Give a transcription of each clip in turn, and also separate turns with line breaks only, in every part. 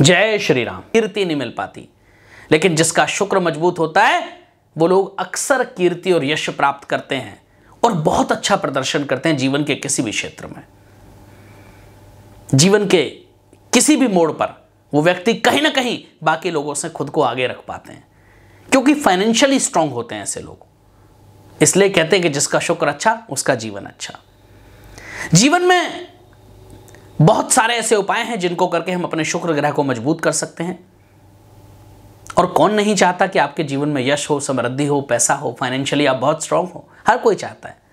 जय श्री राम कीर्ति नहीं मिल पाती लेकिन जिसका शुक्र मजबूत होता है वो लोग अक्सर कीर्ति और यश प्राप्त करते हैं और बहुत अच्छा प्रदर्शन करते हैं जीवन के किसी भी क्षेत्र में जीवन के किसी भी मोड़ पर वो व्यक्ति कहीं ना कहीं बाकी लोगों से खुद को आगे रख पाते हैं क्योंकि फाइनेंशियली स्ट्रांग होते हैं ऐसे लोग इसलिए कहते हैं कि जिसका शुक्र अच्छा उसका जीवन अच्छा जीवन में बहुत सारे ऐसे उपाय हैं जिनको करके हम अपने शुक्र ग्रह को मजबूत कर सकते हैं और कौन नहीं चाहता कि आपके जीवन में यश हो समृद्धि हो पैसा हो फाइनेंशियली आप बहुत स्ट्रांग हो हर कोई चाहता है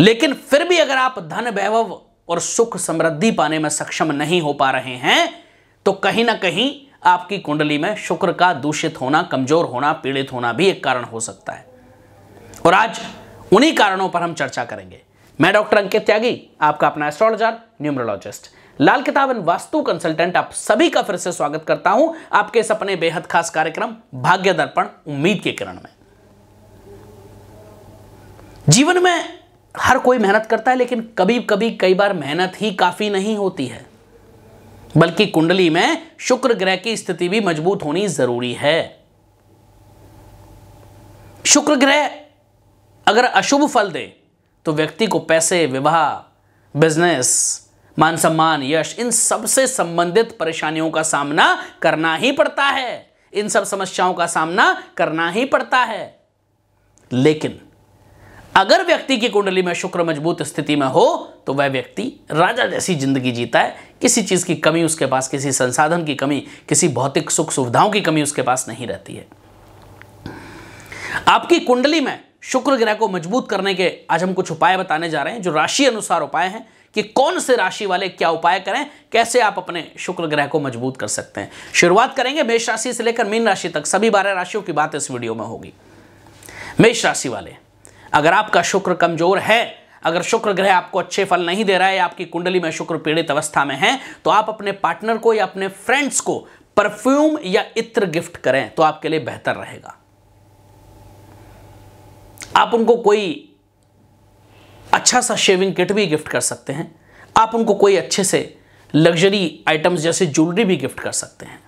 लेकिन फिर भी अगर आप धन वैभव और सुख समृद्धि पाने में सक्षम नहीं हो पा रहे हैं तो कहीं ना कहीं आपकी कुंडली में शुक्र का दूषित होना कमजोर होना पीड़ित होना भी एक कारण हो सकता है और आज उन्हीं कारणों पर हम चर्चा करेंगे मैं डॉक्टर अंकित त्यागी आपका अपना एस्ट्रोलॉजर न्यूमरोलॉजिस्ट लाल किताब एंड वास्तु कंसल्टेंट आप सभी का फिर से स्वागत करता हूं आपके इस अपने बेहद खास कार्यक्रम भाग्य दर्पण उम्मीद के किरण में जीवन में हर कोई मेहनत करता है लेकिन कभी कभी कई बार मेहनत ही काफी नहीं होती है बल्कि कुंडली में शुक्र ग्रह की स्थिति भी मजबूत होनी जरूरी है शुक्र ग्रह अगर अशुभ फल दे तो व्यक्ति को पैसे विवाह बिजनेस मान सम्मान यश इन सबसे संबंधित परेशानियों का सामना करना ही पड़ता है इन सब समस्याओं का सामना करना ही पड़ता है लेकिन अगर व्यक्ति की कुंडली में शुक्र मजबूत स्थिति में हो तो वह व्यक्ति राजा जैसी जिंदगी जीता है किसी चीज़ की कमी उसके पास किसी संसाधन की कमी किसी भौतिक सुख सुविधाओं की कमी उसके पास नहीं रहती है आपकी कुंडली में शुक्र ग्रह को मजबूत करने के आज हम कुछ उपाय बताने जा रहे हैं जो राशि अनुसार उपाय हैं कि कौन से राशि वाले क्या उपाय करें कैसे आप अपने शुक्र ग्रह को मजबूत कर सकते हैं शुरुआत करेंगे मेष राशि से लेकर मीन राशि तक सभी बारह राशियों की बात इस वीडियो में होगी मेष राशि वाले अगर आपका शुक्र कमजोर है अगर शुक्र ग्रह आपको अच्छे फल नहीं दे रहा है आपकी कुंडली में शुक्र पीड़ित अवस्था में है तो आप अपने पार्टनर को या अपने फ्रेंड्स को परफ्यूम या इत्र गिफ्ट करें तो आपके लिए बेहतर रहेगा आप उनको कोई अच्छा सा शेविंग किट भी गिफ्ट कर सकते हैं आप उनको कोई अच्छे से लग्जरी आइटम्स जैसे ज्वेलरी भी गिफ्ट कर सकते हैं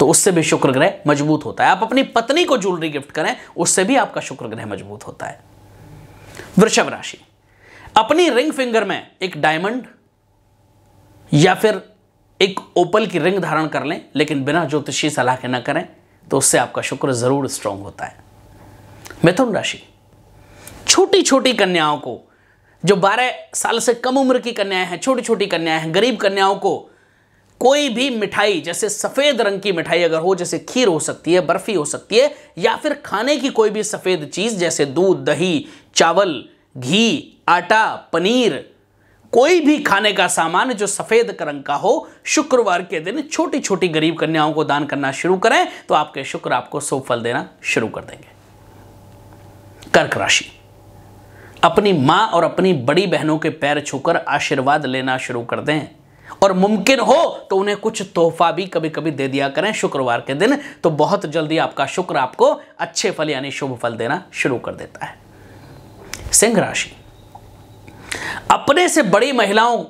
तो उससे भी शुक्र ग्रह मजबूत होता है आप अपनी पत्नी को ज्वेलरी गिफ्ट करें उससे भी आपका शुक्र ग्रह मजबूत होता है वृषभ राशि अपनी रिंग फिंगर में एक डायमंड या फिर एक ओपल की रिंग धारण कर लें लेकिन बिना ज्योतिषी सलाह के ना करें तो उससे आपका शुक्र ज़रूर स्ट्रांग होता है मिथुन राशि छोटी छोटी कन्याओं को जो 12 साल से कम उम्र की कन्याएं हैं छोटी छोटी कन्याएं हैं गरीब कन्याओं को कोई भी मिठाई जैसे सफ़ेद रंग की मिठाई अगर हो जैसे खीर हो सकती है बर्फ़ी हो सकती है या फिर खाने की कोई भी सफ़ेद चीज़ जैसे दूध दही चावल घी आटा पनीर कोई भी खाने का सामान जो सफ़ेद रंग का हो शुक्रवार के दिन छोटी छोटी गरीब कन्याओं को दान करना शुरू करें तो आपके शुक्र आपको सुफल देना शुरू कर देंगे कर्क राशि अपनी माँ और अपनी बड़ी बहनों के पैर छूकर आशीर्वाद लेना शुरू कर दें और मुमकिन हो तो उन्हें कुछ तोहफा भी कभी कभी दे दिया करें शुक्रवार के दिन तो बहुत जल्दी आपका शुक्र आपको अच्छे फल यानी शुभ फल देना शुरू कर देता है सिंह राशि अपने से बड़ी महिलाओं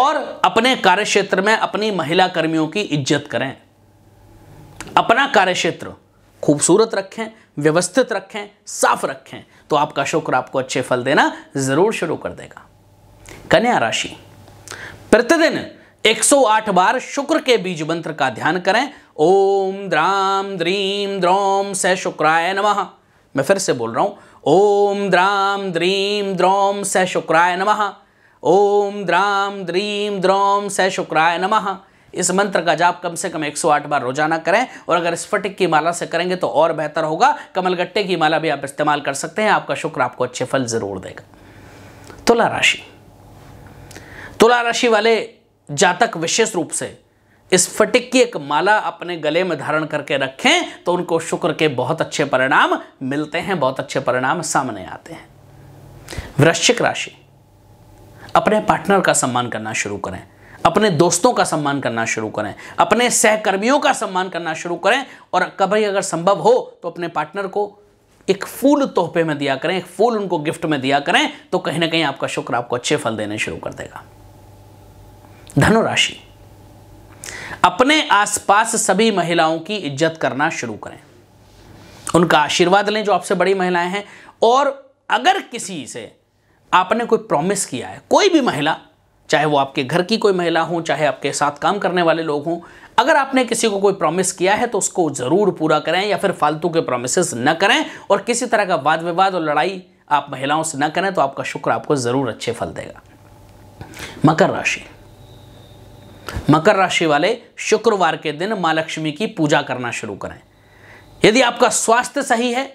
और अपने कार्यक्षेत्र में अपनी महिला कर्मियों की इज्जत करें अपना कार्यक्षेत्र खूबसूरत रखें व्यवस्थित रखें साफ रखें तो आपका शुक्र आपको अच्छे फल देना ज़रूर शुरू कर देगा कन्या राशि प्रतिदिन 108 बार शुक्र के बीज मंत्र का ध्यान करें ओम द्राम द्रीम द्रोम से शुक्राय नमः मैं फिर से बोल रहा हूँ ओम द्राम द्रीम द्रोम स शुक्राय नमः ओम द्राम द्रीम द्रोम से शुक्राय नमः इस मंत्र का जाप कम से कम 108 बार रोजाना करें और अगर स्फटिक की माला से करेंगे तो और बेहतर होगा कमलगट्टे की माला भी आप इस्तेमाल कर सकते हैं आपका शुक्र आपको अच्छे फल ज़रूर देगा तुला राशि तुला राशि वाले जातक विशेष रूप से स्फटिक की एक माला अपने गले में धारण करके रखें तो उनको शुक्र के बहुत अच्छे परिणाम मिलते हैं बहुत अच्छे परिणाम सामने आते हैं वृश्चिक राशि अपने पार्टनर का सम्मान करना शुरू करें अपने दोस्तों का सम्मान करना शुरू करें अपने सहकर्मियों का सम्मान करना शुरू करें और कभी अगर संभव हो तो अपने पार्टनर को एक फूल तोहफे में दिया करें एक फूल उनको गिफ्ट में दिया करें तो कहीं ना कहीं आपका शुक्र आपको अच्छे फल देने शुरू कर देगा धनुराशि अपने आसपास सभी महिलाओं की इज्जत करना शुरू करें उनका आशीर्वाद लें जो आपसे बड़ी महिलाएं हैं और अगर किसी से आपने कोई प्रॉमिस किया है कोई भी महिला चाहे वो आपके घर की कोई महिला हो चाहे आपके साथ काम करने वाले लोग हों अगर आपने किसी को कोई प्रॉमिस किया है तो उसको ज़रूर पूरा करें या फिर फालतू के प्रोमिस न करें और किसी तरह का वाद विवाद और लड़ाई आप महिलाओं से न करें तो आपका शुक्र आपको ज़रूर अच्छे फल देगा मकर राशि मकर राशि वाले शुक्रवार के दिन मां लक्ष्मी की पूजा करना शुरू करें यदि आपका स्वास्थ्य सही है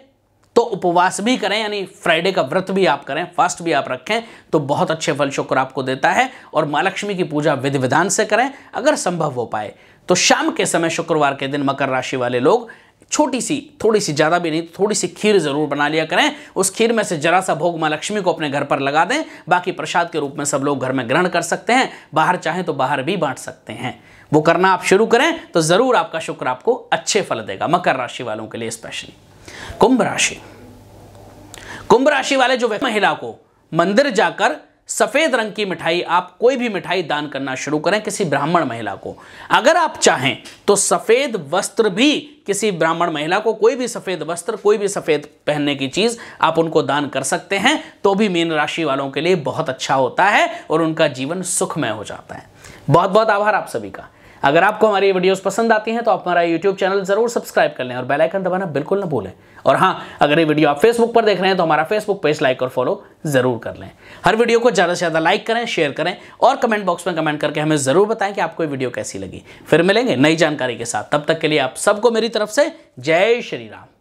तो उपवास भी करें यानी फ्राइडे का व्रत भी आप करें फास्ट भी आप रखें तो बहुत अच्छे फल शुक्र आपको देता है और माँ लक्ष्मी की पूजा विधि विधान से करें अगर संभव हो पाए तो शाम के समय शुक्रवार के दिन मकर राशि वाले लोग छोटी सी थोड़ी सी ज़्यादा भी नहीं थोड़ी सी खीर ज़रूर बना लिया करें उस खीर में से जरा सा भोग माँ लक्ष्मी को अपने घर पर लगा दें बाकी प्रसाद के रूप में सब लोग घर में ग्रहण कर सकते हैं बाहर चाहें तो बाहर भी बांट सकते हैं वो करना आप शुरू करें तो ज़रूर आपका शुक्र आपको अच्छे फल देगा मकर राशि वालों के लिए स्पेशली कुंभ राशि कुंभ राशि वाले जो महिला को मंदिर जाकर सफेद रंग की मिठाई आप कोई भी मिठाई दान करना शुरू करें किसी ब्राह्मण महिला को अगर आप चाहें तो सफेद वस्त्र भी किसी ब्राह्मण महिला को कोई भी सफेद वस्त्र कोई भी सफेद पहनने की चीज आप उनको दान कर सकते हैं तो भी मीन राशि वालों के लिए बहुत अच्छा होता है और उनका जीवन सुखमय हो जाता है बहुत बहुत आभार आप सभी का अगर आपको हमारी वीडियोस पसंद आती हैं तो आप हमारा यूट्यूब चैनल जरूर सब्सक्राइब कर लें और बेलाइकन दबाना बिल्कुल ना भूलें और हाँ अगर ये वीडियो आप फेसबुक पर देख रहे हैं तो हमारा फेसबुक पेज लाइक और फॉलो जरूर कर लें हर वीडियो को ज़्यादा से ज़्यादा लाइक करें शेयर करें और कमेंट बॉक्स में कमेंट करके हमें ज़रूर बताएं कि आपको ये वीडियो कैसी लगी फिर मिलेंगे नई जानकारी के साथ तब तक के लिए आप सबको मेरी तरफ से जय श्री राम